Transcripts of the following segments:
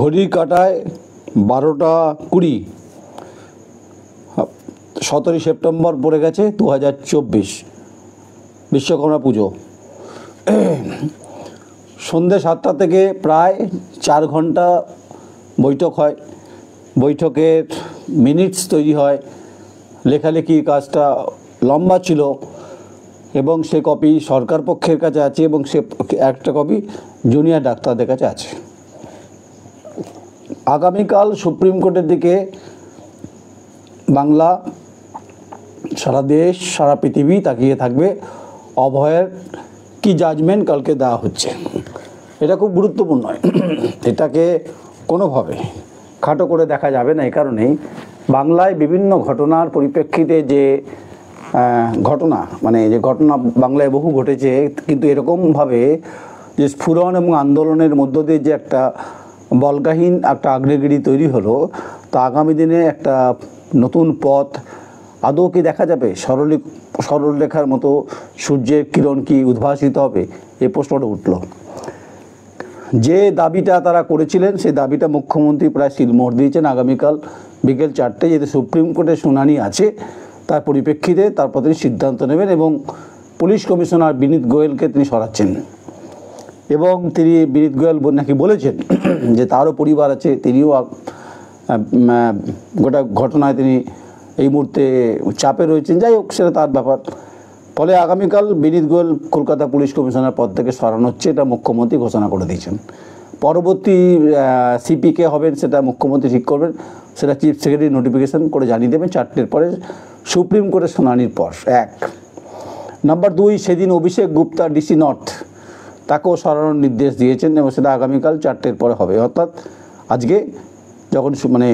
ঘড়ি কাটায় বারোটা কুড়ি সতেরোই সেপ্টেম্বর পড়ে গেছে দু হাজার চব্বিশ বিশ্বকর্মা পুজো সন্ধ্যে সাতটা থেকে প্রায় চার ঘন্টা বৈঠক হয় বৈঠকের মিনিটস তৈরি হয় লেখালেখি কাজটা লম্বা ছিল এবং সে কপি সরকার পক্ষের কাছে আছে এবং সে একটা কপি জুনিয়র ডাক্তারদের কাছে আছে আগামীকাল সুপ্রিম কোর্টের দিকে বাংলা সারা দেশ সারা পৃথিবী তাকিয়ে থাকবে অভয়ের কি জাজমেন্ট কালকে দেওয়া হচ্ছে এটা খুব গুরুত্বপূর্ণ এটাকে কোনোভাবে খাটো করে দেখা যাবে না এই কারণেই বাংলায় বিভিন্ন ঘটনার পরিপ্রেক্ষিতে যে ঘটনা মানে যে ঘটনা বাংলায় বহু ঘটেছে কিন্তু এরকমভাবে যে স্ফুরন এবং আন্দোলনের মধ্য দিয়ে যে একটা বলগাহীন একটা আগ্রেগিরি তৈরি হলো তা আগামী দিনে একটা নতুন পথ আদৌ কি দেখা যাবে সরলি সরলরেখার মতো সূর্যের কিরণ কি উদ্ভাসিত হবে এ প্রশ্নটা উঠল যে দাবিটা তারা করেছিলেন সেই দাবিটা মুখ্যমন্ত্রী প্রায় শিলমোহর দিয়েছেন আগামীকাল বিকেল চারটে যেহেতু সুপ্রিম কোর্টে শুনানি আছে তার পরিপ্রেক্ষিতে তারপর তিনি সিদ্ধান্ত নেবেন এবং পুলিশ কমিশনার বিনীত গোয়েলকে তিনি সরাচ্ছেন এবং তিনি বিনীত গোয়াল নাকি বলেছেন যে তারও পরিবার আছে তিনিও গোটা ঘটনায় তিনি এই মুহূর্তে চাপে রয়েছেন যাই হোক সেটা তার ব্যাপার ফলে আগামীকাল বিনীত গোয়েল কলকাতা পুলিশ কমিশনার পদ থেকে সরানো হচ্ছে এটা মুখ্যমন্ত্রী ঘোষণা করে দিয়েছেন পরবর্তী সিপিকে হবেন সেটা মুখ্যমন্ত্রী ঠিক করবেন সেটা চিফ সেক্রেটারি নোটিফিকেশান করে জানিয়ে দেবেন চারটের পরে সুপ্রিম কোর্টের শুনানির পর এক নাম্বার দুই সেদিন অভিষেক গুপ্তা ডিসি নর্থ তাকেও সরানোর নির্দেশ দিয়েছেন এবং সেটা আগামীকাল চারটের পরে হবে অর্থাৎ আজকে যখন মানে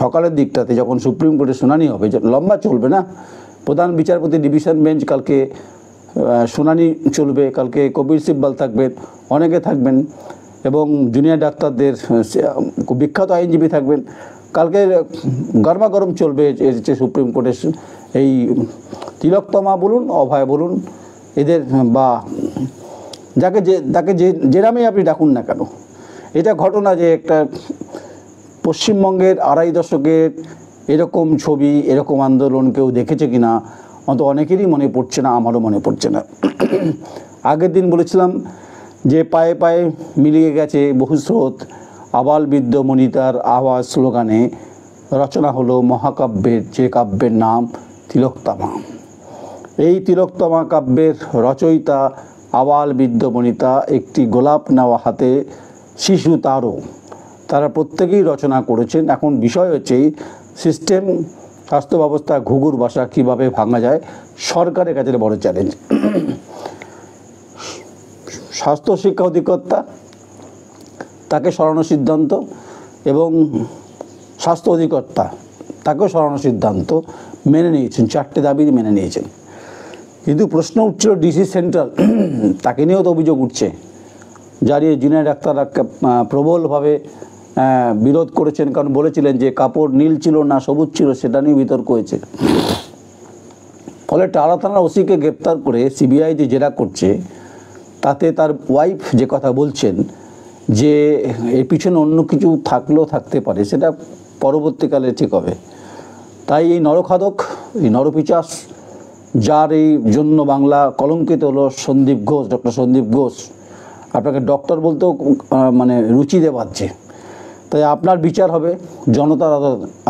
সকালের দিকটাতে যখন সুপ্রিম কোর্টের শুনানি হবে লম্বা চলবে না প্রধান বিচারপতি ডিভিশন বেঞ্চ কালকে শুনানি চলবে কালকে কবির সিব্বাল থাকবেন অনেকে থাকবেন এবং জুনিয়র ডাক্তারদের বিখ্যাত আইনজীবী থাকবেন কালকে গরমাগরম চলবে এসেছে সুপ্রিম কোর্টের এই তিলকতমা বলুন অভয় বলুন এদের বা যাকে যে তাকে যে যেরামেই আপনি ডাকুন না কেন এটা ঘটনা যে একটা পশ্চিমবঙ্গের আড়াই দশকের এরকম ছবি এরকম আন্দোলন কেউ দেখেছে কি না অত অনেকেরই মনে পড়ছে না আমারও মনে পড়ছে না আগের দিন বলেছিলাম যে পায়ে পায়ে মিলিয়ে গেছে বহু স্রোত আবাল বিদ্য মনিতার আওয়াজ স্লোগানে রচনা হলো মহাকাব্যের যে কাব্যের নাম তিলকতামা এই তিলকতমা কাব্যের রচয়িতা আবাল বৃদ্ধ বনিতা একটি গোলাপ নেওয়া হাতে শিশু তারও তারা প্রত্যেকেই রচনা করেছেন এখন বিষয় হচ্ছে সিস্টেম স্বাস্থ্য ব্যবস্থা ঘুঘুর বাসা কীভাবে ভাঙা যায় সরকারের কাছে বড় চ্যালেঞ্জ স্বাস্থ্য শিক্ষা অধিকর্তা তাকে সরানোর সিদ্ধান্ত এবং স্বাস্থ্য অধিকর্তা তাকেও সরানোর সিদ্ধান্ত মেনে নিয়েছেন চারটে দাবি মেনে নিয়েছেন কিন্তু প্রশ্ন উঠছিল ডিসি সেন্ট্রাল তাকে নিয়েও তো অভিযোগ উঠছে জানিয়ে জুনিয়র ডাক্তাররা প্রবলভাবে বিরোধ করেছেন কারণ বলেছিলেন যে কাপড় নীল ছিল না সবুজ ছিল সেটা নিয়ে বিতর্ক হয়েছে ফলে টালা থানার ওসিকে গ্রেপ্তার করে সিবিআই যে জেরা করছে তাতে তার ওয়াইফ যে কথা বলছেন যে এর পিছনে অন্য কিছু থাকলেও থাকতে পারে সেটা পরবর্তীকালে ঠিক হবে তাই এই নরখাদক এই নরপিচাস যার এই জন্য বাংলা কলঙ্কিত হলো সন্দীপ ঘোষ ডক্টর সন্দীপ ঘোষ আপনাকে ডক্টর বলতেও মানে রুচি দেওয়াচ্ছে তাই আপনার বিচার হবে জনতার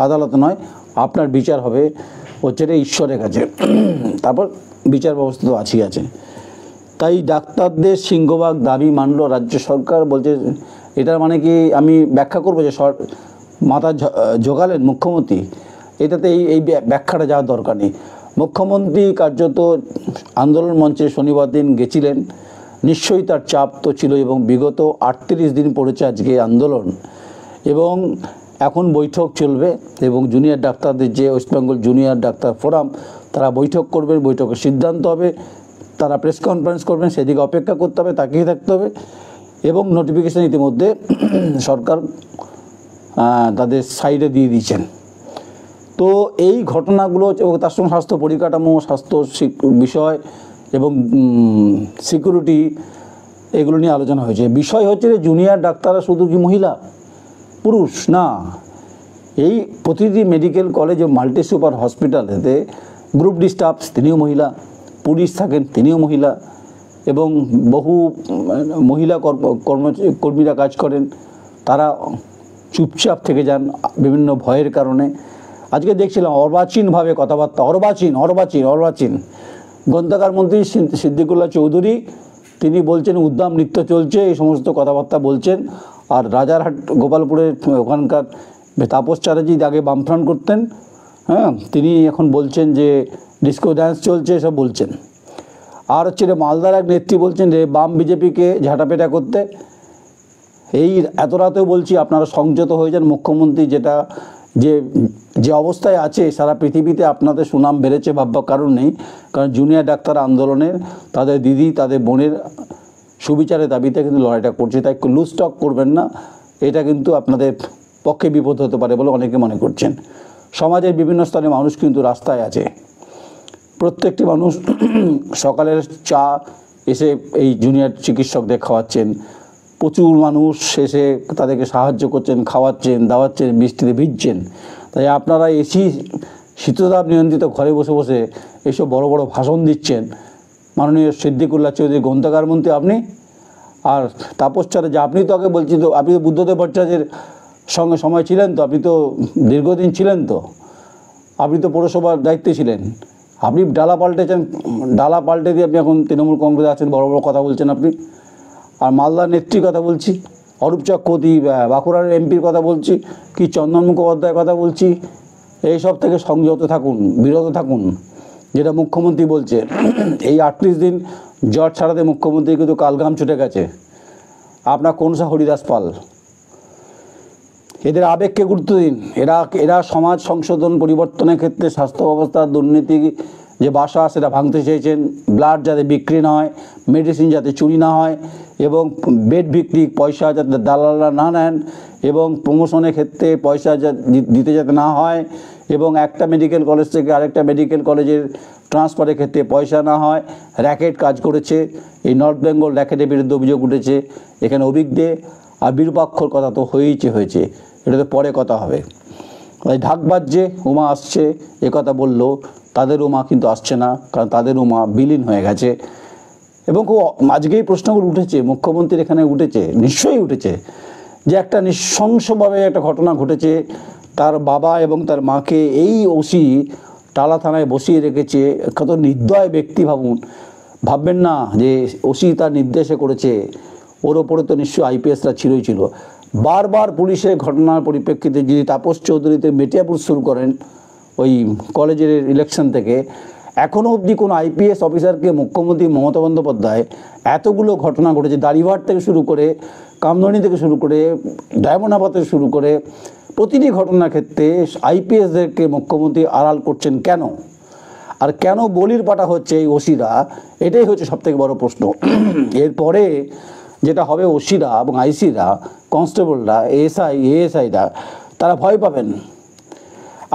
আদালত নয় আপনার বিচার হবে হচ্ছে ঈশ্বরের কাছে তারপর বিচার ব্যবস্থা তো আছেই আছে তাই ডাক্তারদের সিংহভাগ দাবি মানল রাজ্য সরকার বলছে এটার মানে কি আমি ব্যাখ্যা করবো যে সর মাথা জোগালেন মুখ্যমন্ত্রী এটাতে এই এই ব্যাখ্যাটা যাওয়ার দরকার নেই মুখ্যমন্ত্রী কার্যত আন্দোলন মঞ্চে শনিবার দিন গেছিলেন নিশ্চয়ই তার চাপ তো ছিল এবং বিগত আটত্রিশ দিন পড়েছে আজকে আন্দোলন এবং এখন বৈঠক চলবে এবং জুনিয়র ডাক্তারদের যে ওয়েস্টবেঙ্গল জুনিয়র ডাক্তার ফোরাম তারা বৈঠক করবেন বৈঠকের সিদ্ধান্ত হবে তারা প্রেস কনফারেন্স করবেন সেদিকে অপেক্ষা করতে হবে তাকিয়ে থাকতে হবে এবং নোটিফিকেশান ইতিমধ্যে সরকার তাদের সাইডে দিয়ে দিয়েছেন তো এই ঘটনাগুলো এবং তার সঙ্গে স্বাস্থ্য পরিকাঠামো স্বাস্থ্য বিষয় এবং সিকিউরিটি এগুলো নিয়ে আলোচনা হয়েছে বিষয় হচ্ছে যে জুনিয়র ডাক্তাররা শুধু কি মহিলা পুরুষ না এই প্রতিটি মেডিকেল কলেজ ও মাল্টি সুপার হসপিটালেতে গ্রুপ ডি স্টাফ তিনিও মহিলা পুলিশ থাকেন তিনিও মহিলা এবং বহু মহিলা কর্ম কর্মীরা কাজ করেন তারা চুপচাপ থেকে যান বিভিন্ন ভয়ের কারণে আজকে দেখছিলাম অর্বাচীনভাবে কথাবার্তা অর্বাচীন অর্বাচীন অর্বাচীন গ্রন্থাগার মন্ত্রী সিদ্দিকুল্লাহ চৌধুরী তিনি বলছেন উদ্দাম নৃত্য চলছে এই সমস্ত কথাবার্তা বলছেন আর রাজারহাট গোপালপুরের ওখানকার তাপস চ্যাটার্জি আগে বামফ্রান করতেন হ্যাঁ তিনি এখন বলছেন যে ডিস্কো ড্যান্স চলছে এসব বলছেন আর হচ্ছে মালদার এক নেত্রী বলছেন যে বাম বিজেপিকে ঝাঁটাপেটা করতে এই এত রাতেও বলছি আপনারা সংযত হয়ে যান মুখ্যমন্ত্রী যেটা যে যে অবস্থায় আছে সারা পৃথিবীতে আপনাদের সুনাম বেড়েছে ভাববার কারণ নেই কারণ জুনিয়র ডাক্তার আন্দোলনের তাদের দিদি তাদের বোনের সুবিচারের দাবিতে কিন্তু লড়াইটা করছে তাই লুজ টক করবেন না এটা কিন্তু আপনাদের পক্ষে বিপদ হতে পারে বলে অনেকে মনে করছেন সমাজের বিভিন্ন স্থানে মানুষ কিন্তু রাস্তায় আছে প্রত্যেকটি মানুষ সকালের চা এসে এই জুনিয়র চিকিৎসকদের খাওয়াচ্ছেন প্রচুর মানুষ এসে তাদেরকে সাহায্য করছেন খাওয়াচ্ছেন দাওয়াচ্ছেন বৃষ্টিতে ভিজছেন তাই আপনারা এসি শীততাপ নিয়ন্ত্রিত ঘরে বসে বসে এসব বড় বড় ভাষণ দিচ্ছেন মাননীয় সিদ্দিকুল্লা চৌধুরী গ্রন্থাগার মন্ত্রী আপনি আর তাপশ্চারে যে আপনি তো আগে বলছি তো আপনি তো বুদ্ধদেব ভট্টাচার্যের সঙ্গে সময় ছিলেন তো আপনি তো দীর্ঘদিন ছিলেন তো আপনি তো পৌরসভার দায়িত্বে ছিলেন আপনি ডালা পাল্টেছেন ডালা পাল্টে দিয়ে আপনি এখন তৃণমূল কংগ্রেসে আছেন বড় বড় কথা বলছেন আপনি আর মালদার নেত্রীর কথা বলছি অরূপ চক্রবর্তী বাঁকুড়ার এমপির কথা বলছি কি চন্দন মুখোপাধ্যায়ের কথা বলছি এই সব থেকে সংযত থাকুন বিরত থাকুন যেটা মুখ্যমন্ত্রী বলছে এই আটত্রিশ দিন জট ছাড়াতে মুখ্যমন্ত্রী কিন্তু কালগাম ছুটে গেছে আপনার কোনসা হরিদাস পাল এদের আবেগকে গুরুত্ব দিন এরা এরা সমাজ সংশোধন পরিবর্তনের ক্ষেত্রে স্বাস্থ্য ব্যবস্থা দুর্নীতি যে বাসা সেটা ভাঙতে চেয়েছেন ব্লাড যাতে বিক্রি না হয় মেডিসিন যাতে চুরি না হয় এবং বেড বিক্রি পয়সা যাতে দালালরা না নেন এবং প্রমোশনের ক্ষেত্রে পয়সা দিতে যাতে না হয় এবং একটা মেডিকেল কলেজ থেকে আরেকটা মেডিকেল কলেজের ট্রান্সফারের ক্ষেত্রে পয়সা না হয় র্যাকেট কাজ করেছে এই নর্থ বেঙ্গল র্যাকেটের বিরুদ্ধে অভিযোগ উঠেছে এখানে অভিজ্ঞে আর বিরূপাক্ষর কথা তো হয়েইছে হয়েছে এটা তো পরে কথা হবে তাই ঢাক বাজছে উমা আসছে কথা বলল তাদের উমা কিন্তু আসছে না কারণ তাদের উমা বিলীন হয়ে গেছে এবং খুব আজকেই প্রশ্নগুলো উঠেছে মুখ্যমন্ত্রীর এখানে উঠেছে নিশ্চয়ই উঠেছে যে একটা নৃশংসভাবে একটা ঘটনা ঘটেছে তার বাবা এবং তার মাকে এই ওসি টালা থানায় বসিয়ে রেখেছে কত নির্দয় ব্যক্তি ভাবুন ভাববেন না যে ওসি তার নির্দেশে করেছে ওর ওপরে তো নিশ্চয়ই আইপিএসরা ছিলই ছিল বারবার পুলিশের ঘটনার পরিপ্রেক্ষিতে যিনি তাপস চৌধুরীতে মেটিয়াপুর শুরু করেন ওই কলেজের ইলেকশন থেকে এখনও অবধি কোনো আইপিএস অফিসারকে মুখ্যমন্ত্রী মমতা বন্দ্যোপাধ্যায় এতগুলো ঘটনা ঘটেছে দাড়িভাট থেকে শুরু করে কামধনি থেকে শুরু করে ডায়মন্ড থেকে শুরু করে প্রতিটি ঘটনার ক্ষেত্রে আইপিএসদেরকে মুখ্যমন্ত্রী আড়াল করছেন কেন আর কেন বলির পাটা হচ্ছে এই ওসিরা এটাই হচ্ছে সবথেকে বড় প্রশ্ন এরপরে যেটা হবে ওসিরা এবং আইসিরা কনস্টেবলরা এএসআই এএসআইরা তারা ভয় পাবেন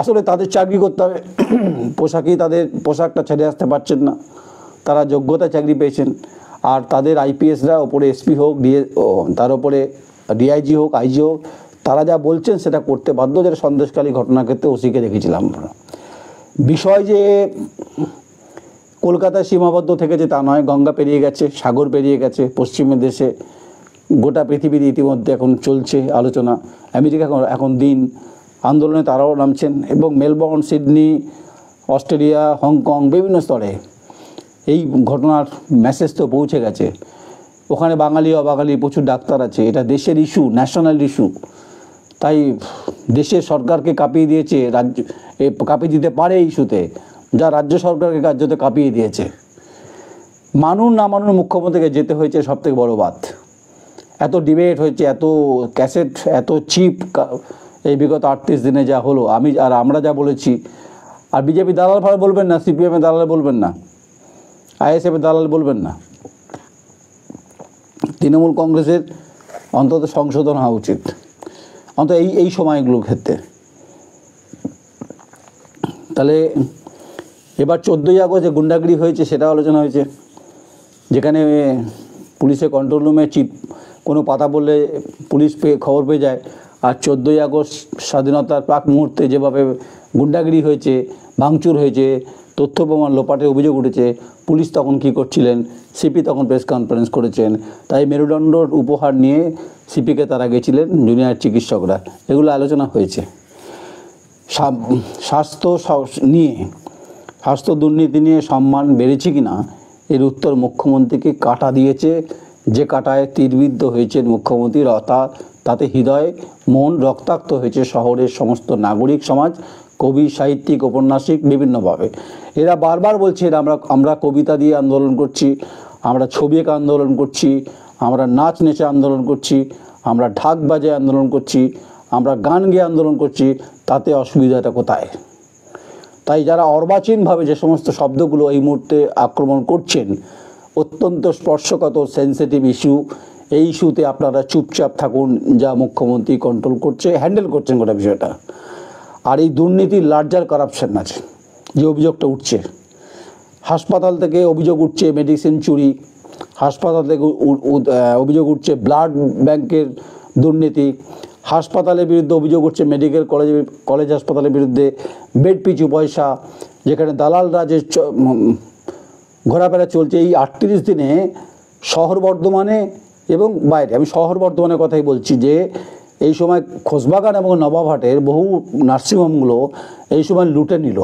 আসলে তাদের চাকরি করতে হবে পোশাকেই তাদের পোশাকটা ছেড়ে আসতে পারছেন না তারা যোগ্যতা চাকরি পেয়েছেন আর তাদের আইপিএসরা ওপরে এসপি হোক ডিএ তার ওপরে ডিআইজি হোক আইজি হোক তারা যা বলছেন সেটা করতে বাধ্য যেটা সন্দেশকালী ঘটনার ক্ষেত্রে ওসিকে দেখেছিলাম বিষয় যে কলকাতায় সীমাবদ্ধ থেকেছে তা নয় গঙ্গা পেরিয়ে গেছে সাগর পেরিয়ে গেছে পশ্চিমের দেশে গোটা পৃথিবীতে ইতিমধ্যে এখন চলছে আলোচনা আমেরিকা এখন দিন আন্দোলনে তারাও নামছেন এবং মেলবোর্ন সিডনি অস্ট্রেলিয়া হংকং বিভিন্ন স্তরে এই ঘটনার মেসেজ তো পৌঁছে গেছে ওখানে বাঙালি অবাঙালি প্রচুর ডাক্তার আছে এটা দেশের ইস্যু ন্যাশনাল ইস্যু তাই দেশের সরকারকে কাঁপিয়ে দিয়েছে রাজ্য কাঁপিয়ে দিতে পারে ইস্যুতে যা রাজ্য সরকারকে কার্যতে কাঁপিয়ে দিয়েছে মানুন না মানুন মুখ্যমন্ত্রীকে যেতে হয়েছে সবথেকে বড় বাদ এত ডিবেট হয়েছে এত ক্যাসেট এত চিপ এই বিগত আটত্রিশ দিনে যা হলো আমি আর আমরা যা বলেছি আর বিজেপি দালাল ভাড়া বলবেন না সিপিএমে দালাল বলবেন না আইএসএফে দালাল বলবেন না তৃণমূল কংগ্রেসের অন্তত সংশোধন হওয়া উচিত অন্তত এই এই সময়গুলোর ক্ষেত্রে তাহলে এবার চোদ্দোই আগস্ট যে গুন্ডাগিরি হয়েছে সেটা আলোচনা হয়েছে যেখানে পুলিশের কন্ট্রোল রুমে চিপ কোনো পাতা বললে পুলিশ পেয়ে খবর পেয়ে যায় আর চোদ্দোই আগস্ট স্বাধীনতার প্রাক মুহূর্তে যেভাবে গুন্ডাগিরি হয়েছে ভাঙচুর হয়েছে তথ্য প্রমাণ লোপাটের অভিযোগ উঠেছে পুলিশ তখন কী করছিলেন সিপি তখন প্রেস কনফারেন্স করেছেন তাই মেরুদণ্ড উপহার নিয়ে সিপিকে তারা গেছিলেন জুনিয়র চিকিৎসকরা এগুলো আলোচনা হয়েছে স্বাস্থ্য নিয়ে স্বাস্থ্য দুর্নীতি নিয়ে সম্মান বেড়েছে কি না এর উত্তর মুখ্যমন্ত্রীকে কাটা দিয়েছে যে কাটায় তীরবিদ্ধ হয়েছেন মুখ্যমন্ত্রী অর্থাৎ তাতে হৃদয় মন রক্তাক্ত হয়েছে শহরের সমস্ত নাগরিক সমাজ কবি সাহিত্যিক ঔপন্যাসিক বিভিন্নভাবে এরা বারবার বলছেন আমরা আমরা কবিতা দিয়ে আন্দোলন করছি আমরা ছবি এঁকে আন্দোলন করছি আমরা নাচ নেচে আন্দোলন করছি আমরা ঢাক বাজে আন্দোলন করছি আমরা গান গেয়ে আন্দোলন করছি তাতে অসুবিধাটা কোথায় তাই যারা অর্বাচীনভাবে যে সমস্ত শব্দগুলো এই মুহূর্তে আক্রমণ করছেন অত্যন্ত স্পর্শকাতর সেন্সিটিভ ইস্যু এই ইস্যুতে আপনারা চুপচাপ থাকুন যা মুখ্যমন্ত্রী কন্ট্রোল করছে হ্যান্ডেল করছেন গোটা বিষয়টা আর এই দুর্নীতির লার্জার করাপশন আছে যে অভিযোগটা উঠছে হাসপাতাল থেকে অভিযোগ উঠছে মেডিসিন চুরি হাসপাতাল থেকে অভিযোগ উঠছে ব্লাড ব্যাংকের দুর্নীতি হাসপাতালের বিরুদ্ধে অভিযোগ উঠছে মেডিকেল কলেজ কলেজ হাসপাতালের বিরুদ্ধে বেড পিছু পয়সা যেখানে দালালরা যে ঘোরাফেরা চলছে এই আটত্রিশ দিনে শহর বর্ধমানে এবং বাইরে আমি শহর বর্ধমানের কথাই বলছি যে এই সময় খোসবাগান এবং নবাবহাটের বহু নার্সিংহোমগুলো এই সময় লুটে নিল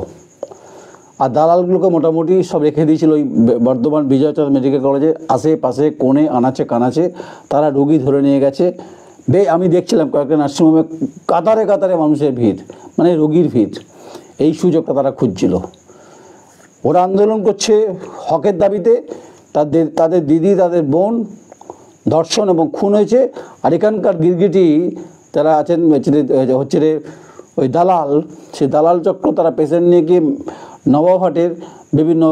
আর দালালগুলোকে মোটামুটি সব রেখে দিয়েছিল ওই বর্ধমান বিজয়চন্দ্র মেডিকেল কলেজে আশেপাশে কোণে আনাচে কানাচে তারা রুগী ধরে নিয়ে গেছে বে আমি দেখছিলাম কয়েকটা নার্সিংহোমে কাতারে কাতারে মানুষের ভিড় মানে রোগীর ভিড় এই সুযোগটা তারা খুঁজছিল ওরা আন্দোলন করছে হকের দাবিতে তাদের তাদের দিদি তাদের বোন ধর্ষণ এবং খুন হয়েছে আর এখানকার গিরগিটি তারা আছেন হচ্ছে রে ওই দালাল সে দালাল চক্র তারা পেশেন্ট নিয়ে গিয়ে নবাবহাটের বিভিন্ন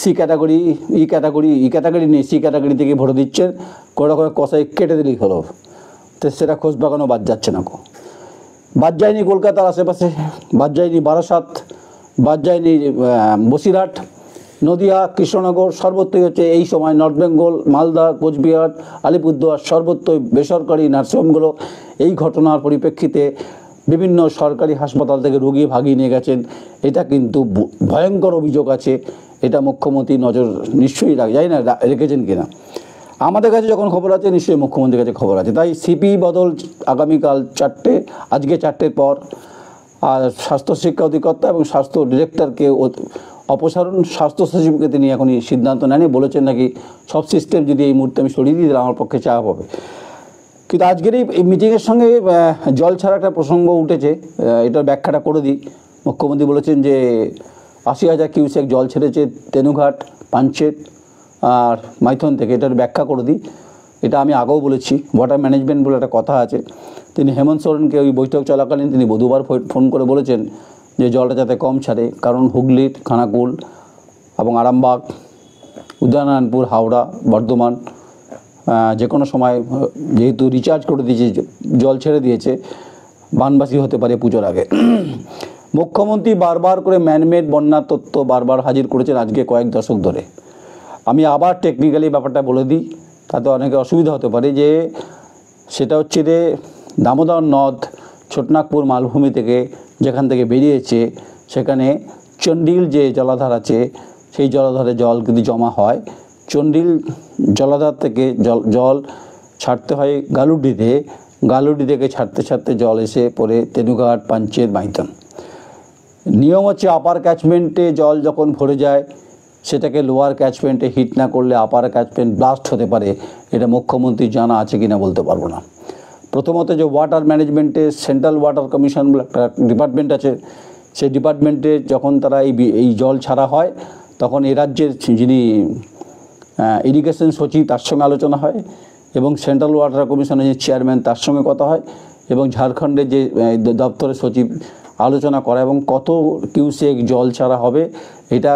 C category E category E category নেই সি ক্যাটাগরি থেকে ভরে দিচ্ছেন কোনো করে কষাই কেটে দিলেই হলো তো সেটা খোঁজ বাগানো বাদ যাচ্ছে না বাদ যায়নি কলকাতার আশেপাশে বাদ যায়নি বারাসাত বাদ যায়নি বসিরহাট নদিয়া কৃষ্ণনগর সর্বত্রই হচ্ছে এই সময় নর্থ বেঙ্গল মালদা কোচবিহার আলিপুরদুয়ার সর্বত্রই বেসরকারি নার্সিংহোমগুলো এই ঘটনার পরিপ্রেক্ষিতে বিভিন্ন সরকারি হাসপাতাল থেকে রুগী ভাগিয়ে নিয়ে গেছেন এটা কিন্তু ভয়ঙ্কর অভিযোগ আছে এটা মুখ্যমন্ত্রী নজর নিশ্চয়ই রাখ যাই না রেখেছেন কিনা আমাদের কাছে যখন খবর আছে নিশ্চয়ই মুখ্যমন্ত্রীর কাছে খবর আছে তাই সিপি বদল আগামীকাল চারটে আজকে চারটের পর আর স্বাস্থ্য শিক্ষা অধিকর্তা এবং স্বাস্থ্য ডিরেক্টরকে অপসারণ স্বাস্থ্য সচিবকে তিনি এখনই সিদ্ধান্ত নেননি বলেছেন নাকি সব সিস্টেম যদি এই মুহূর্তে আমি সরিয়ে দিই তাহলে আমার পক্ষে চাপ হবে কিন্তু আজকের এই মিটিংয়ের সঙ্গে জল ছাড়া একটা প্রসঙ্গ উঠেছে এটার ব্যাখ্যাটা করে দিই মুখ্যমন্ত্রী বলেছেন যে আশি হাজার কিউসেক জল ছেড়েছে তেনুঘাট পাঞ্চেত আর মাইথন থেকে এটার ব্যাখ্যা করে দিই এটা আমি আগেও বলেছি ওয়াটার ম্যানেজমেন্ট বলে একটা কথা আছে তিনি হেমন্ত সোরেনকে ওই বৈঠক চলাকালীন তিনি দুবার ফোন করে বলেছেন যে জলটা যাতে কম ছাড়ে কারণ হুগলির খানাকুল এবং আরামবাগ উদয়নারায়ণপুর হাওড়া বর্ধমান যে কোনো সময় যেহেতু রিচার্জ করে দিয়েছে জল ছেড়ে দিয়েছে বানবাসী হতে পারে পুজোর আগে মুখ্যমন্ত্রী বারবার করে ম্যানমেড বন্যার তত্ত্ব বারবার হাজির করেছেন আজকে কয়েক দশক ধরে আমি আবার টেকনিক্যালি ব্যাপারটা বলে দিই তাতে অনেকে অসুবিধা হতে পারে যে সেটা হচ্ছে যে দামোদর নদ ছোটনাগপুর মালভূমি থেকে যেখান থেকে বেরিয়েছে সেখানে চন্ডিল যে জলাধার আছে সেই জলাধারে জল যদি জমা হয় চন্ডিল জলাধার থেকে জল জল ছাড়তে হয় গালুডিতে গালুডি থেকে ছাড়তে ছাড়তে জল এসে পড়ে তেনুঘাট পাঞ্চের মাইতন নিয়ম হচ্ছে আপার ক্যাচমেন্টে জল যখন ভরে যায় সেটাকে লোয়ার ক্যাচমেন্টে হিট না করলে আপার ক্যাচমেন্ট ব্লাস্ট হতে পারে এটা মুখ্যমন্ত্রী জানা আছে কিনা বলতে পারবো না প্রথমত যে ওয়াটার ম্যানেজমেন্টে সেন্ট্রাল ওয়াটার কমিশন বলে একটা ডিপার্টমেন্ট আছে সেই ডিপার্টমেন্টে যখন তারা এই এই জল ছাড়া হয় তখন এ রাজ্যের যিনি ইরিগেশন সচিব তার সঙ্গে আলোচনা হয় এবং সেন্ট্রাল ওয়াটার কমিশনের যে চেয়ারম্যান তার সঙ্গে কথা হয় এবং ঝাড়খণ্ডের যে দপ্তরের সচিব আলোচনা করা এবং কত কিউসেক জল ছাড়া হবে এটা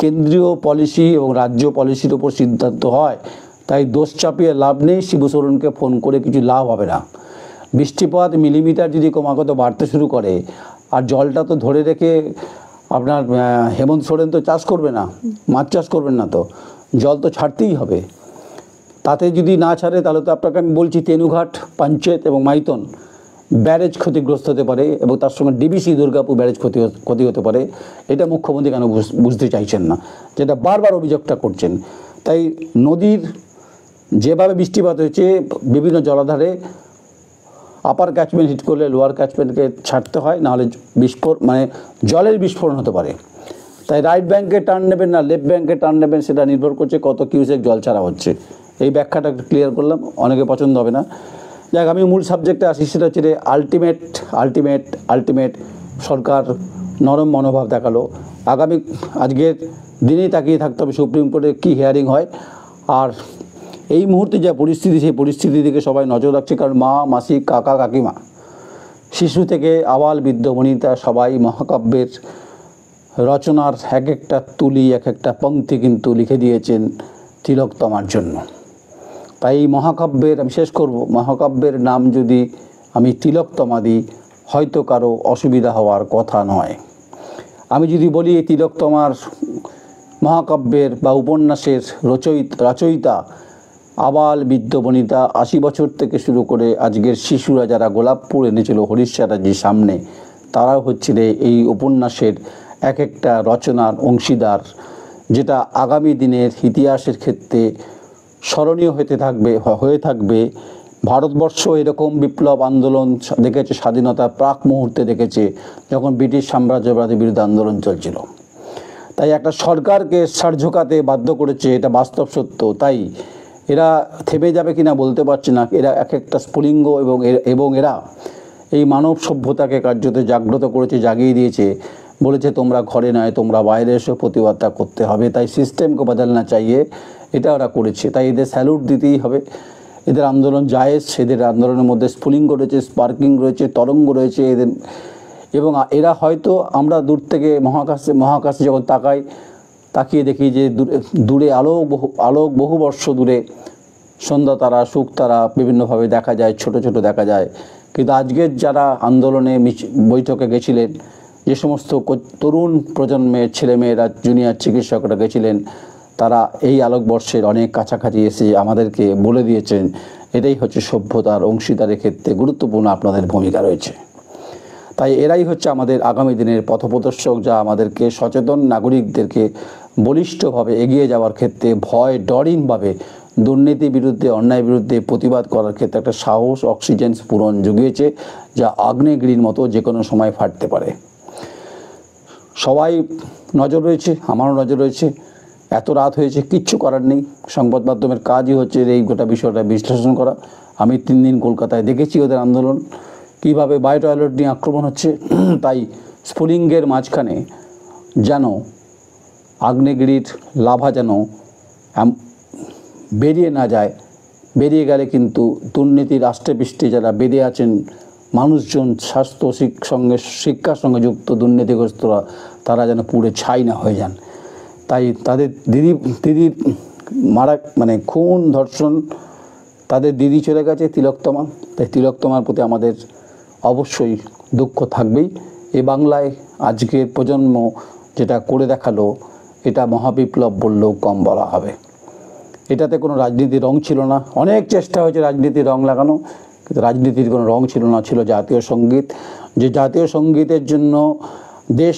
কেন্দ্রীয় পলিসি এবং রাজ্য পলিসির ওপর সিদ্ধান্ত হয় তাই দোষ চাপিয়ে লাভ নেই শিবসরণকে ফোন করে কিছু লাভ হবে না বৃষ্টিপাত মিলিমিটার যদি ক্রমাগত বাড়তে শুরু করে আর জলটা তো ধরে রেখে আপনার হেমন্ত সোরেন তো চাষ করবে না মাছ চাষ করবেন না তো জল তো ছাড়তেই হবে তাতে যদি না ছাড়ে তাহলে তো আপনাকে আমি বলছি তেনুঘাট পাঞ্চেত এবং মাইতন ব্যারেজ ক্ষতিগ্রস্ত হতে পারে এবং তার সঙ্গে ডিবিসি দুর্গাপুর ব্যারেজ ক্ষতি ক্ষতি হতে পারে এটা মুখ্যমন্ত্রী কেন বুঝতে চাইছেন না যেটা বারবার অভিযোগটা করছেন তাই নদীর যেভাবে বৃষ্টিপাত হয়েছে বিভিন্ন জলাধারে আপার ক্যাচমেন্ট হিট করলে লোয়ার ক্যাচমেন্টকে ছাড়তে হয় নাহলে বিস্ফোরণ মানে জলের বিস্ফোরণ হতে পারে তাই রাইট ব্যাঙ্কে টার্ন নেবেন না লেফট ব্যাঙ্কে টার্ন নেবেন সেটা নির্ভর করছে কত কিউসেক জল ছাড়া হচ্ছে এই ব্যাখ্যাটা একটু ক্লিয়ার করলাম অনেকে পছন্দ হবে না যাক আমি মূল সাবজেক্টে আসি সেটা হচ্ছে রে আলটিমেট আলটিমেট আলটিমেট সরকার নরম মনোভাব দেখালো আগামী আজকের দিনেই তাকিয়ে থাকতে হবে সুপ্রিম কোর্টে কী হিয়ারিং হয় আর এই মুহূর্তে যা পরিস্থিতি সেই পরিস্থিতি দিকে সবাই নজর রাখছে কারণ মা মাসি কাকা কাকিমা শিশু থেকে আবাল বৃদ্ধ বনিতা সবাই মহাকাব্যের রচনার এক একটা তুলি এক একটা পঙ্ক্তি কিন্তু লিখে দিয়েছেন তিলকতমার জন্য তাই এই মহাকাব্যের আমি শেষ করব মহাকাব্যের নাম যদি আমি তিলকতমা দিই হয়তো কারো অসুবিধা হওয়ার কথা নয় আমি যদি বলি এই তিলকতমার মহাকাব্যের বা উপন্যাসের রচয়িত রচয়িতা আবাল বৃদ্ধ বনিতা আশি বছর থেকে শুরু করে আজকের শিশুরা যারা গোলাপ এনেছিল হরিশ্বরাজির সামনে তারা হচ্ছিল এই উপন্যাসের এক একটা রচনার অংশীদার যেটা আগামী দিনের ইতিহাসের ক্ষেত্রে স্মরণীয় হতে থাকবে হয়ে থাকবে ভারতবর্ষ এরকম বিপ্লব আন্দোলন দেখেছে স্বাধীনতা প্রাক মুহূর্তে দেখেছে যখন ব্রিটিশ সাম্রাজ্যবাদের বিরুদ্ধে আন্দোলন চলছিল তাই একটা সরকারকে সার ঝোকাতে বাধ্য করেছে এটা বাস্তব সত্য তাই এরা থেমে যাবে কিনা বলতে পারছি না এরা এক একটা স্ফুলিঙ্গ এবং এবং এরা এই মানব সভ্যতাকে কার্যত জাগ্রত করেছে জাগিয়ে দিয়েছে বলেছে তোমরা ঘরে নয় তোমরা বাইরে এসে প্রতিবাদটা করতে হবে তাই সিস্টেমকে বদলনা চাইয়ে এটা ওরা করেছে তাই এদের স্যালুট দিতেই হবে এদের আন্দোলন জায়েজ এদের আন্দোলনের মধ্যে স্ফুলিঙ্গ রয়েছে স্পার্কিং রয়েছে তরঙ্গ রয়েছে এদের এবং এরা হয়তো আমরা দূর থেকে মহাকাশে মহাকাশে যখন তাকাই তাকিয়ে দেখি যে দূরে আলোক বহু আলোক বহু বর্ষ দূরে সন্ধ্যা তারা সুখ তারা বিভিন্নভাবে দেখা যায় ছোট ছোট দেখা যায় কিন্তু আজকের যারা আন্দোলনে বৈঠকে গেছিলেন যে সমস্ত তরুণ প্রজন্মের ছেলেমেয়েরা জুনিয়র চিকিৎসকরা গেছিলেন তারা এই আলোকবর্ষের অনেক কাছাকাছি এসে আমাদেরকে বলে দিয়েছেন এটাই হচ্ছে সভ্যতার অংশীদারের ক্ষেত্রে গুরুত্বপূর্ণ আপনাদের ভূমিকা রয়েছে তাই এরাই হচ্ছে আমাদের আগামী দিনের পথপ্রদর্শক যা আমাদেরকে সচেতন নাগরিকদেরকে বলিষ্ঠভাবে এগিয়ে যাওয়ার ক্ষেত্রে ভয় ডরিনভাবে দুর্নীতি বিরুদ্ধে অন্যায় বিরুদ্ধে প্রতিবাদ করার ক্ষেত্রে একটা সাহস অক্সিজেন স্ফুরণ জুগিয়েছে যা আগ্নেয়গিরির মতো যে কোনো সময় ফাটতে পারে সবাই নজর রয়েছে আমারও নজর রয়েছে এত রাত হয়েছে কিচ্ছু করার নেই সংবাদ মাধ্যমের কাজই হচ্ছে এই গোটা বিষয়টা বিশ্লেষণ করা আমি তিন দিন কলকাতায় দেখেছি ওদের আন্দোলন কীভাবে বায়ো টয়লেট নিয়ে আক্রমণ হচ্ছে তাই স্ফুলিঙ্গের মাঝখানে যেন আগ্নেয়গিরির লাভা যেন বেরিয়ে না যায় বেরিয়ে গেলে কিন্তু দুর্নীতি রাষ্ট্রপৃষ্ঠে যারা বেরিয়ে আছেন মানুষজন স্বাস্থ্য সঙ্গে শিক্ষার সঙ্গে যুক্ত দুর্নীতিগ্রস্তরা তারা যেন পুড়ে ছাই না হয়ে যান তাই তাদের দিদি দিদির মারা মানে খুন ধর্ষণ তাদের দিদি চলে গেছে তিলোত্তমা তাই তিলোত্তমার প্রতি আমাদের অবশ্যই দুঃখ থাকবেই এ বাংলায় আজকের প্রজন্ম যেটা করে দেখালো এটা মহাবিপ্লব বললেও কম বলা হবে এটাতে কোনো রাজনীতির রং ছিল না অনেক চেষ্টা হয়েছে রাজনীতির রং লাগানো কিন্তু রাজনীতির কোনো রং ছিল না ছিল জাতীয় সঙ্গীত যে জাতীয় সঙ্গীতের জন্য দেশ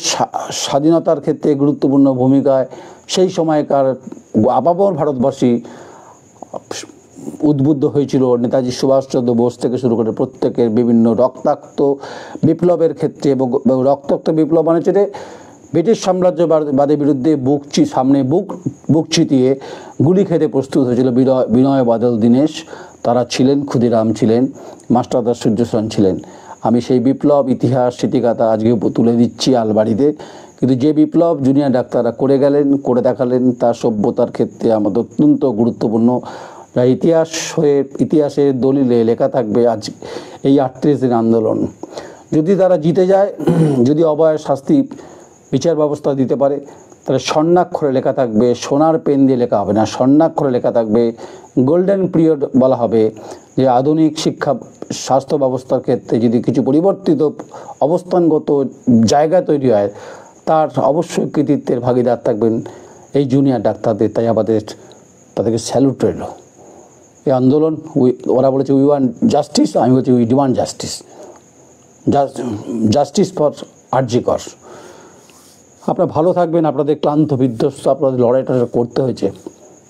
স্বাধীনতার ক্ষেত্রে গুরুত্বপূর্ণ ভূমিকায় সেই সময়কার আপাবর ভারতবাসী উদ্বুদ্ধ হয়েছিল নেতাজি সুভাষচন্দ্র বোস থেকে শুরু করে প্রত্যেকের বিভিন্ন রক্তাক্ত বিপ্লবের ক্ষেত্রে এবং রক্তাক্ত বিপ্লব মানে হচ্ছে ব্রিটিশ সাম্রাজ্যবাদের বিরুদ্ধে বুকচি সামনে বুক বুক দিয়ে গুলি খেতে প্রস্তুত হয়েছিল বিনয় বিনয় বাদল দীনেশ তারা ছিলেন ক্ষুদিরাম ছিলেন মাস্টারদার সূর্যসন ছিলেন আমি সেই বিপ্লব ইতিহাস স্মৃতিকাতা আজকে তুলে দিচ্ছি আলবাড়িতে কিন্তু যে বিপ্লব জুনিয়র ডাক্তাররা করে গেলেন করে দেখালেন তার সভ্যতার ক্ষেত্রে আমাদের অত্যন্ত গুরুত্বপূর্ণ ইতিহাস হয়ে ইতিহাসের দলিলে লেখা থাকবে আজ এই আটত্রিশ দিন আন্দোলন যদি তারা জিতে যায় যদি অবয় শাস্তি বিচার ব্যবস্থা দিতে পারে তাহলে স্বর্ণাক্ষরে লেখা থাকবে সোনার পেন দিয়ে লেখা হবে না স্বর্ণাক্ষরে লেখা থাকবে গোল্ডেন পিরিয়ড বলা হবে যে আধুনিক শিক্ষা স্বাস্থ্য ব্যবস্থার ক্ষেত্রে যদি কিছু পরিবর্তিত অবস্থানগত জায়গা তৈরি হয় তার অবশ্যই কৃতিত্বের ভাগিদার থাকবেন এই জুনিয়র ডাক্তারদের তাই আমাদের তাদেরকে স্যালুট রইল এই আন্দোলন উই ওরা বলেছে উই ওয়ান জাস্টিস আমি বলছি we demand justice justice for আর্যিকর আপনারা ভালো থাকবেন আপনাদের ক্লান্ত বিধ্বস্ত আপনাদের লড়াইটা করতে হয়েছে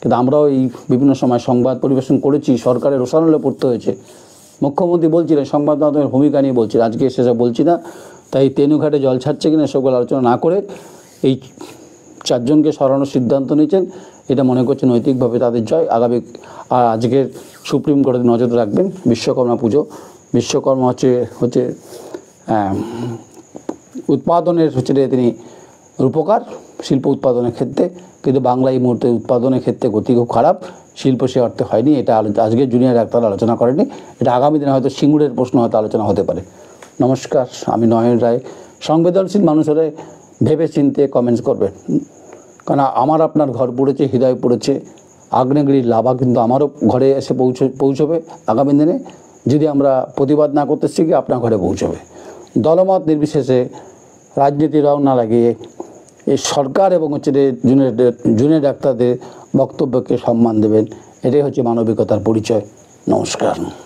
কিন্তু আমরাও এই বিভিন্ন সময় সংবাদ পরিবেশন করেছি সরকারের রোষানলে পড়তে হয়েছে মুখ্যমন্ত্রী বলছিলেন সংবাদ মাধ্যমের ভূমিকা নিয়ে বলছিলেন আজকে সেসব বলছি না তাই তেনুঘাটে জল ছাড়ছে কিনা সকল আলোচনা না করে এই চারজনকে সরানোর সিদ্ধান্ত নিয়েছেন এটা মনে করছে নৈতিকভাবে তাদের জয় আগামী আজকের সুপ্রিম কোর্টের নজর রাখবেন বিশ্বকর্মা পুজো বিশ্বকর্মা হচ্ছে হচ্ছে উৎপাদনের হচ্ছে তিনি রূপকার শিল্প উৎপাদনের ক্ষেত্রে কিন্তু বাংলা এই মুহূর্তে উৎপাদনের ক্ষেত্রে গতি খুব খারাপ শিল্প সে অর্থে হয়নি এটা আজকে জুনিয়র ডাক্তার আলোচনা করেনি এটা আগামী দিনে হয়তো সিঙ্গুরের প্রশ্ন হয়তো আলোচনা হতে পারে নমস্কার আমি নয়ন রায় সংবেদনশীল মানুষেরা ভেবে চিনতে কমেন্টস করবেন কারণ আমার আপনার ঘর পড়েছে হৃদয় পড়েছে আগ্নেয়গিরির লাভা কিন্তু আমারও ঘরে এসে পৌঁছে পৌঁছবে আগামী দিনে যদি আমরা প্রতিবাদ না করতে শিখি আপনার ঘরে পৌঁছবে দলমত নির্বিশেষে রাজনীতি রং না লাগিয়ে এই সরকার এবং হচ্ছে জুনে জুনে ডাক্তারদের বক্তব্যকে সম্মান দেবেন এটাই হচ্ছে মানবিকতার পরিচয় নমস্কার